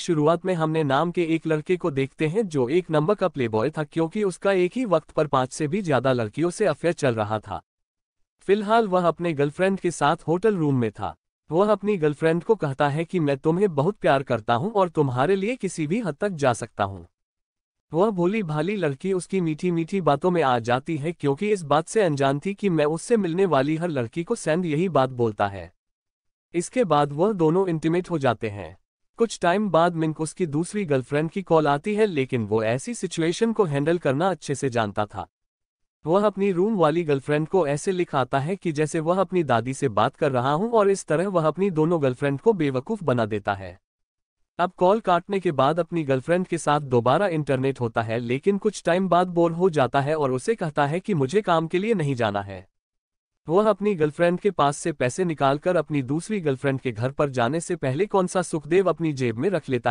शुरुआत में हमने नाम के एक लड़के को देखते हैं जो एक नंबर का प्लेबॉय था क्योंकि उसका एक ही वक्त पर पांच से भी ज्यादा लड़कियों से अफेयर चल रहा था फिलहाल वह अपने गर्लफ्रेंड के साथ होटल रूम में था वह अपनी गर्लफ्रेंड को कहता है कि मैं तुम्हें बहुत प्यार करता हूं और तुम्हारे लिए किसी भी हद तक जा सकता हूं वह भोली भाली लड़की उसकी मीठी मीठी बातों में आ जाती है क्योंकि इस बात से अनजान थी कि मैं उससे मिलने वाली हर लड़की को सैंड यही बात बोलता है इसके बाद वह दोनों इंटीमेट हो जाते हैं कुछ टाइम बाद मिंक उसकी दूसरी गर्लफ्रेंड की कॉल आती है लेकिन वो ऐसी सिचुएशन को हैंडल करना अच्छे से जानता था वह अपनी रूम वाली गर्लफ्रेंड को ऐसे लिखाता है कि जैसे वह अपनी दादी से बात कर रहा हूं और इस तरह वह अपनी दोनों गर्लफ्रेंड को बेवकूफ बना देता है अब कॉल काटने के बाद अपनी गर्लफ्रेंड के साथ दोबारा इंटरनेट होता है लेकिन कुछ टाइम बाद बोर हो जाता है और उसे कहता है कि मुझे काम के लिए नहीं जाना है वह अपनी गर्लफ्रेंड के पास से पैसे निकालकर अपनी दूसरी गर्लफ्रेंड के घर पर जाने से पहले कौन सा सुखदेव अपनी जेब में रख लेता है